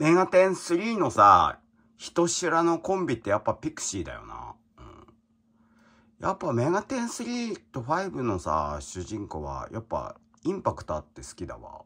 メガテン3のさ、人知らのコンビってやっぱピクシーだよな。うん。やっぱメガテン3と5のさ、主人公はやっぱインパクトあって好きだわ。